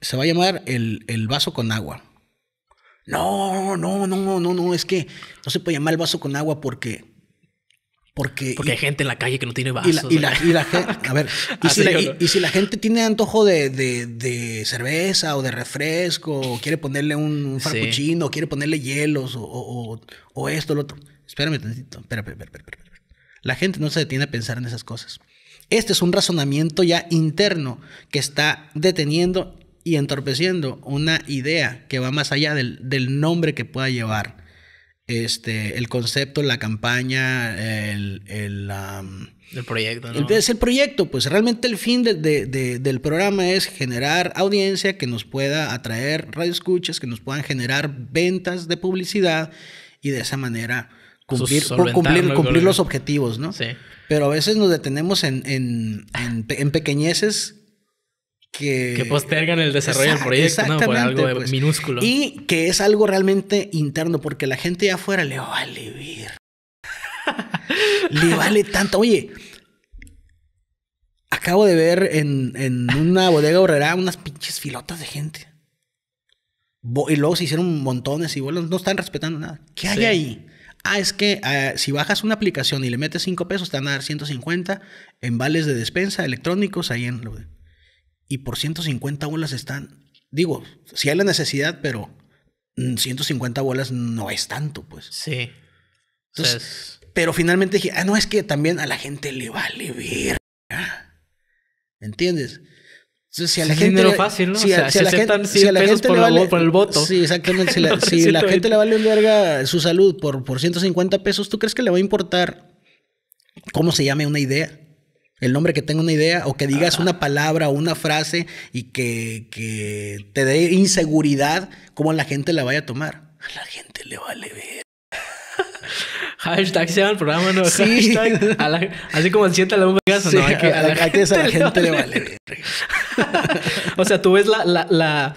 se va a llamar el, vaso con agua. No, no, no, no, no, es que no se puede llamar el vaso con agua porque porque, Porque hay gente en la calle que no tiene vasos. Y la, a ver, y si, la, y, si la, gente tiene antojo de, cerveza o de refresco, o quiere ponerle un, un o quiere ponerle hielos, o, o, o, esto, lo otro. Espérame tantito, espera espera espera espérame. La gente no se detiene a pensar en esas cosas. Este es un razonamiento ya interno que está deteniendo y entorpeciendo una idea que va más allá del, nombre que pueda llevar. Este, el concepto, la campaña, el, el, proyecto. ¿no? El, pues, el proyecto, pues realmente el fin de, del programa es generar audiencia que nos pueda atraer radioescuchas, que nos puedan generar ventas de publicidad y de esa manera cumplir, cumplir, cumplir los objetivos, ¿no? Sí. Pero a veces nos detenemos en, en, en, en pequeñeces que... postergan el desarrollo del proyecto, ¿no? Por algo pues. minúsculo. Y que es algo realmente interno, porque la gente de afuera le vale vivir. le vale tanto. Oye, acabo de ver en, una bodega horrera unas pinches filotas de gente. y luego se hicieron montones y vuelos no están respetando nada. ¿Qué hay ahí? Ah, es que ah, si bajas una aplicación y le metes 5 pesos, te van a dar 150 en vales de despensa electrónicos ahí en y por 150 bolas están. Digo, si hay la necesidad, pero 150 mm, bolas no es tanto, pues. Sí. pero finalmente dije, ah, no, es que también a la gente le vale verga. ¿Entiendes? si a la gente. fácil, Si la gente, le vale, por el voto. Sí, exactamente. Si, la, la, gente le vale verga su salud por, por 150 pesos, ¿tú crees que le va a importar cómo se llame una idea? El nombre que tenga una idea o que digas una palabra o una frase y que, que te dé inseguridad, cómo la gente la vaya a tomar. A la gente le vale ver. Hashtag se llama el programa, ¿no? Sí. Hashtag así como sienta la bomba sí, ¿no? A, que, a, la, a, la, gente, la gente le vale ver. o sea, tú ves la, la, la,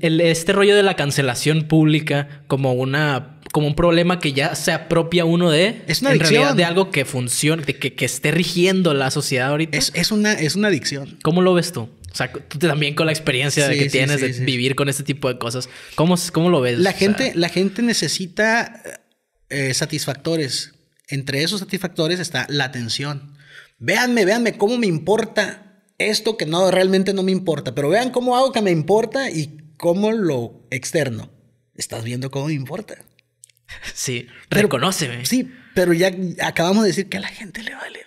el, este rollo de la cancelación pública como una como un problema que ya se apropia uno de. Es una en Realidad, de algo que funcione, de que, que, esté rigiendo la sociedad ahorita. Es, una, es una adicción. ¿Cómo lo ves tú? O sea, tú también con la experiencia que tienes de vivir con este tipo de cosas. ¿Cómo, cómo lo ves? La gente, la gente necesita eh, satisfactores. Entre esos satisfactores está la atención. Véanme, véanme cómo me importa esto que no realmente no me importa. Pero vean cómo hago que me importa y cómo lo externo. Estás viendo cómo me importa. Sí, pero, Sí, pero ya acabamos de decir que a la gente le vale.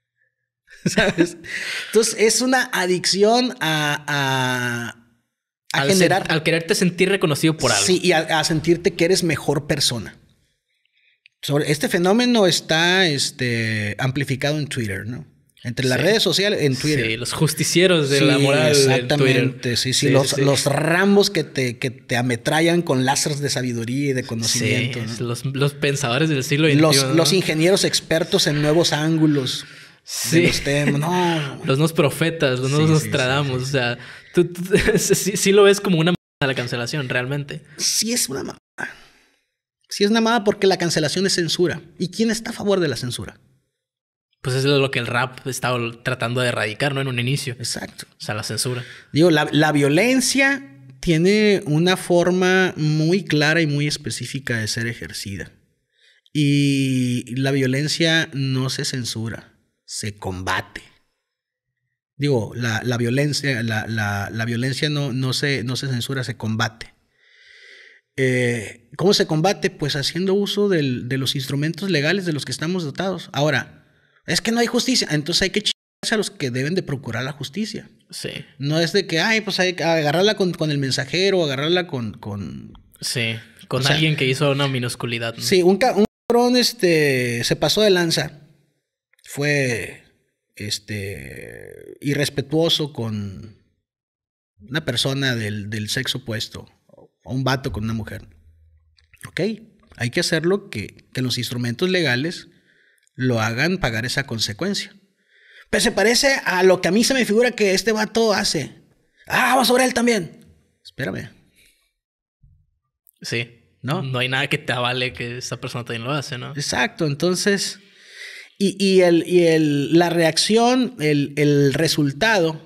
¿Sabes? Entonces es una adicción a, a, generar. al quererte sentir reconocido por algo. Sí, y a, a, sentirte que eres mejor persona. Sobre este fenómeno está este, amplificado en Twitter, ¿no? Entre las redes sociales, en Twitter. Sí, los justicieros de la moral. Exactamente, Sí, sí, los, los ramos que te, que te ametrallan con láseres de sabiduría y de conocimiento. Los, pensadores del siglo XXI. Los, los ingenieros expertos en nuevos ángulos. De los temas. No. los nuevos profetas, los nuevos Nostradamus. O sea, tú, sí, lo ves como una m la cancelación, realmente. Sí, es una mamada. Sí, es una mamada porque la cancelación es censura. ¿Y quién está a favor de la censura? pues es lo que el rap estaba tratando de erradicar, ¿no? En un inicio. Exacto. O sea, la censura. Digo, la, violencia tiene una forma muy clara y muy específica de ser ejercida. Y la violencia no se censura, se combate. Digo, la, violencia, la, violencia no, no, se, no se censura, se combate. Eh, ¿Cómo se combate? Pues haciendo uso de los instrumentos legales de los que estamos dotados. Ahora, es que no hay justicia. Entonces hay que chingarse a los que deben de procurar la justicia. Sí. No es de que, ay, pues hay que agarrarla con, el mensajero, agarrarla con. con... Sí, con alguien que hizo una minusculidad. Sí, un, un cabrón este, se pasó de lanza. Fue este, irrespetuoso con una persona del, sexo opuesto, o un vato con una mujer. Ok, hay que hacerlo que, que los instrumentos legales lo hagan pagar esa consecuencia. Pero se parece a lo que a mí se me figura que este vato hace. Ah, va sobre él también. Espérame. Sí. ¿No? No hay nada que te avale que esa persona también lo hace, ¿no? Exacto. Entonces, y, el, y el, la reacción, el, el resultado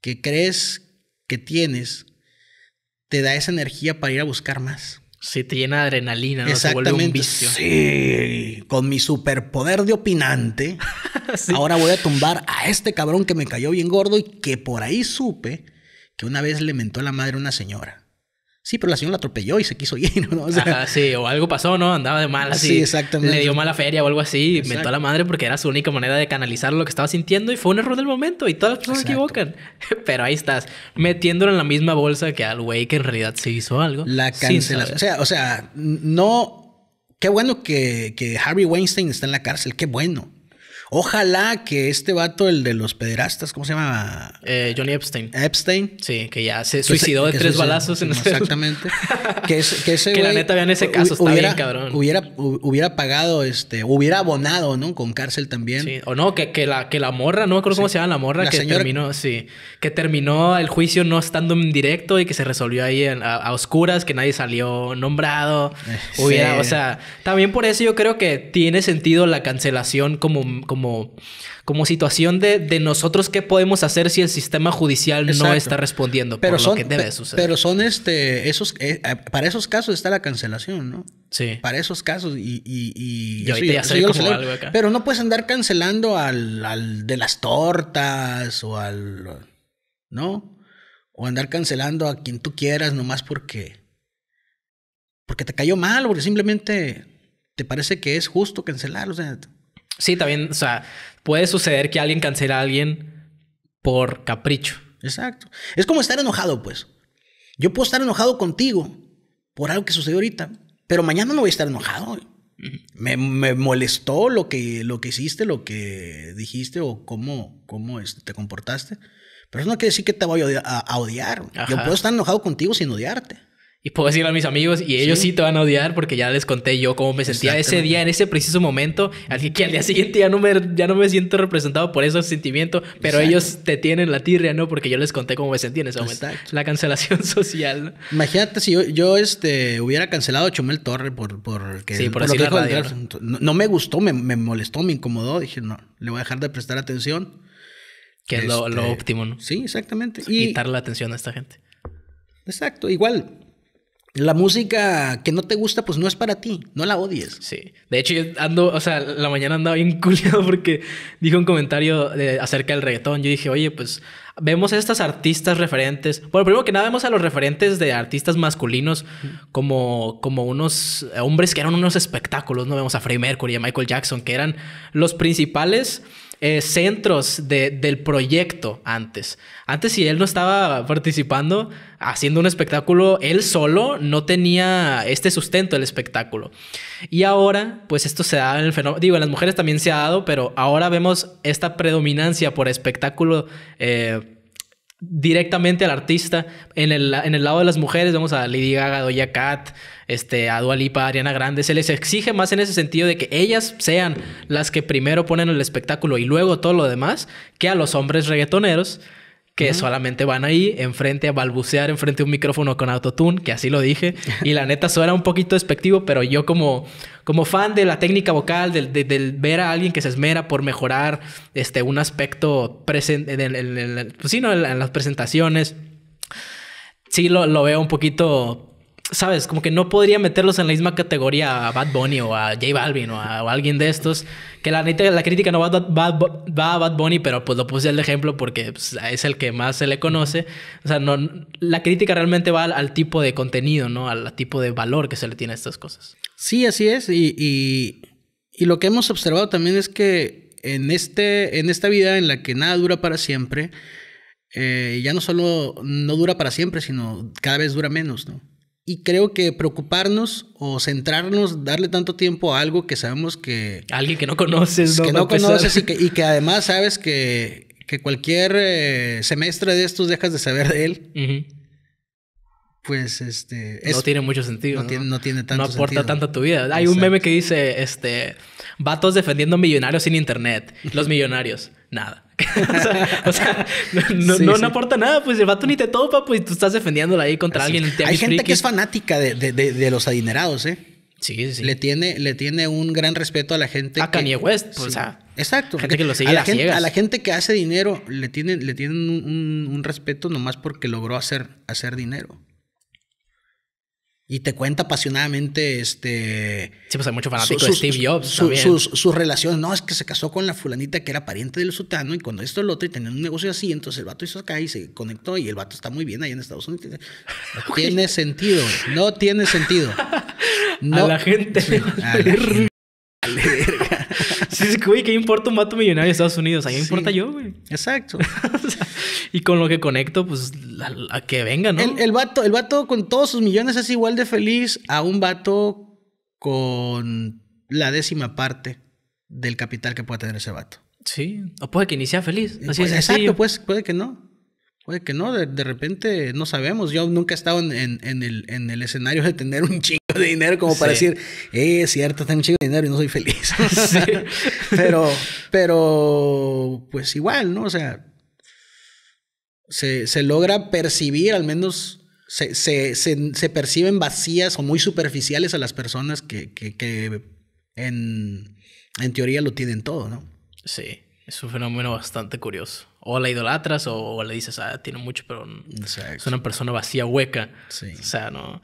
que crees que tienes, te da esa energía para ir a buscar más. Sí, te llena de adrenalina, ¿no? vuelve un vicio. Sí, con mi superpoder de opinante, ahora voy a tumbar a este cabrón que me cayó bien gordo y que por ahí supe que una vez le mentó a la madre a una señora. Sí, pero la señora la atropelló y se quiso ir, ¿no? O sí, o algo pasó, ¿no? Andaba de mal así. Sí, exactamente. Le dio mala feria o algo así, Y a la madre porque era su única manera de canalizar lo que estaba sintiendo y fue un error del momento y todas las personas se equivocan. Pero ahí estás, metiéndolo en la misma bolsa que al güey que en realidad se hizo algo. La cancelación. O sea, o sea, no. Qué bueno que, que Harry Weinstein está en la cárcel, qué bueno. Ojalá que este vato, el de los pederastas, ¿cómo se llama? Eh, Johnny Epstein. Epstein. Sí, que ya se suicidó de tres balazos. en exactamente. que, es, que, ese que la neta, vean ese caso, está bien cabrón. Hubiera, hubiera pagado, este, hubiera abonado, ¿no? Con cárcel también. Sí, o no, que, que la, que la morra, no me acuerdo cómo se llama la morra, que terminó, sí, que terminó el juicio no estando en directo y que se resolvió ahí a, oscuras, que nadie salió nombrado. Eh, hubiera, o sea, también por eso yo creo que tiene sentido la cancelación como, como como, situación de, nosotros qué podemos hacer si el sistema judicial no está respondiendo pero por son, lo que debe suceder. Pero son este, eh, eh, para esos casos está la cancelación, ¿no? Sí. Para esos casos y... yo ya Pero no puedes andar cancelando al, al de las tortas o al... ¿No? O andar cancelando a quien tú quieras nomás porque... Porque te cayó mal, porque simplemente te parece que es justo cancelar. O sea, Sí, también, o sea, puede suceder que alguien cancele a alguien por capricho. Exacto. Es como estar enojado, pues. Yo puedo estar enojado contigo por algo que sucedió ahorita, pero mañana no voy a estar enojado. Me, me molestó lo que, lo que hiciste, lo que dijiste o cómo, cómo este, te comportaste. Pero eso no quiere decir que te voy a, odiar. Yo puedo estar enojado contigo sin odiarte. Y puedo decirlo a mis amigos y ellos sí, te van a odiar porque ya les conté yo cómo me sentía ese día, en ese preciso momento. que al día siguiente ya no me, ya no me siento representado por ese sentimiento, pero ellos te tienen la tirria, ¿no? Porque yo les conté cómo me sentía en ese momento. La cancelación social. Imagínate si yo, este, hubiera cancelado a Chumel Torre por, por, que, sí, por, no, me gustó, me, molestó, me incomodó. Dije, no, le voy a dejar de prestar atención. Que es lo, este, óptimo, ¿no? Sí, exactamente. y, quitar la atención a esta gente. Exacto. Igual, la música que no te gusta, pues no es para ti, no la odies. Sí. De hecho, yo ando, o sea, la mañana andaba bien culiado porque dijo un comentario acerca del reggaetón. Yo dije, oye, pues vemos a estas artistas referentes. Bueno, primero que nada, vemos a los referentes de artistas masculinos como, como unos hombres que eran unos espectáculos, ¿no? Vemos a Freddie Mercury y a Michael Jackson, que eran los principales eh, centros del proyecto antes. Antes, si él no estaba participando, haciendo un espectáculo, él solo no tenía este sustento del espectáculo. Y ahora, pues esto se da en el fenómeno, digo, en las mujeres también se ha dado, pero ahora vemos esta predominancia por espectáculo. Eh, directamente al artista. En el, lado de las mujeres Vamos a Lady Gaga, Doja Cat, este, a Dua Ariana Grande. Se les exige más en ese sentido de que ellas sean las que primero ponen el espectáculo y luego todo lo demás que a los hombres reggaetoneros que solamente van ahí enfrente a balbucear enfrente a un micrófono con autotune, que así lo dije, y la neta suena un poquito despectivo, pero yo como, como fan de la técnica vocal, del, ver a alguien que se esmera por mejorar este, un aspecto presente en, pues, sí, las presentaciones, sí lo, lo veo un poquito sabes, como que no podría meterlos en la misma categoría a Bad Bunny o a J Balvin o a, alguien de estos. Que la la crítica no va a Bad, Bunny, pero pues lo puse el ejemplo porque pues, es el que más se le conoce. O sea, no, la crítica realmente va al, tipo de contenido, ¿no? Al, tipo de valor que se le tiene a estas cosas. Sí, así es. Y, lo que hemos observado también es que en, este, en esta vida en la que nada dura para siempre, eh, ya no solo no dura para siempre, sino cada vez dura menos, ¿no? Y creo que preocuparnos o centrarnos, darle tanto tiempo a algo que sabemos que... Alguien que no conoces, ¿no? Que no conoces y que, además sabes que, que cualquier eh, semestre de estos dejas de saber de él. Pues este... no tiene mucho sentido. No, Tiene, no tiene tanto No aporta tanto a tu vida. Hay un meme que dice, este... Vatos defendiendo millonarios sin internet. Los millonarios. Nada. o sea, no, no, aporta nada, pues el vato ni te topa, pues tú estás defendiéndola ahí contra alguien. Hay gente que es fanática de, los adinerados, ¿eh? Sí, sí. Le tiene, le tiene un gran respeto a la gente. A Kanye West, o sea. Exacto. Gente que lo sigue a, la gente, la gente que hace dinero le tienen, le tienen un, respeto nomás porque logró hacer, hacer dinero y te cuenta apasionadamente este sí pues hay mucho fanático de Steve Jobs Sus, sus, relaciones no es que se casó con la fulanita que era pariente del sutano y cuando esto el otro y tenían un negocio así entonces el vato hizo acá y se conectó y el vato está muy bien ahí en Estados Unidos no tiene sentido no tiene sentido no, a la gente a la gente sí, güey, ¿qué importa un vato millonario de Estados Unidos? ¿A mí importa yo, güey? Exacto y con lo que conecto, pues a, que venga, ¿no? El, vato, el con todos sus millones es igual de feliz a un vato con la décima parte del capital que pueda tener ese vato. Sí, o puede que ni feliz. Eh, así pues, exacto, pues puede que no. Puede que no, de, repente no sabemos. Yo nunca he estado en, el, escenario de tener un chingo de dinero como para decir, eh, es cierto, tengo un chingo de dinero y no soy feliz. pero, pero, pues igual, ¿no? O sea, se, logra percibir, al menos se, perciben vacías o muy superficiales a las personas que, en, teoría lo tienen todo, ¿no? Sí, es un fenómeno bastante curioso. O la idolatras o, le dices, ah, tiene mucho, pero es una persona vacía, hueca. Sí. O sea, no.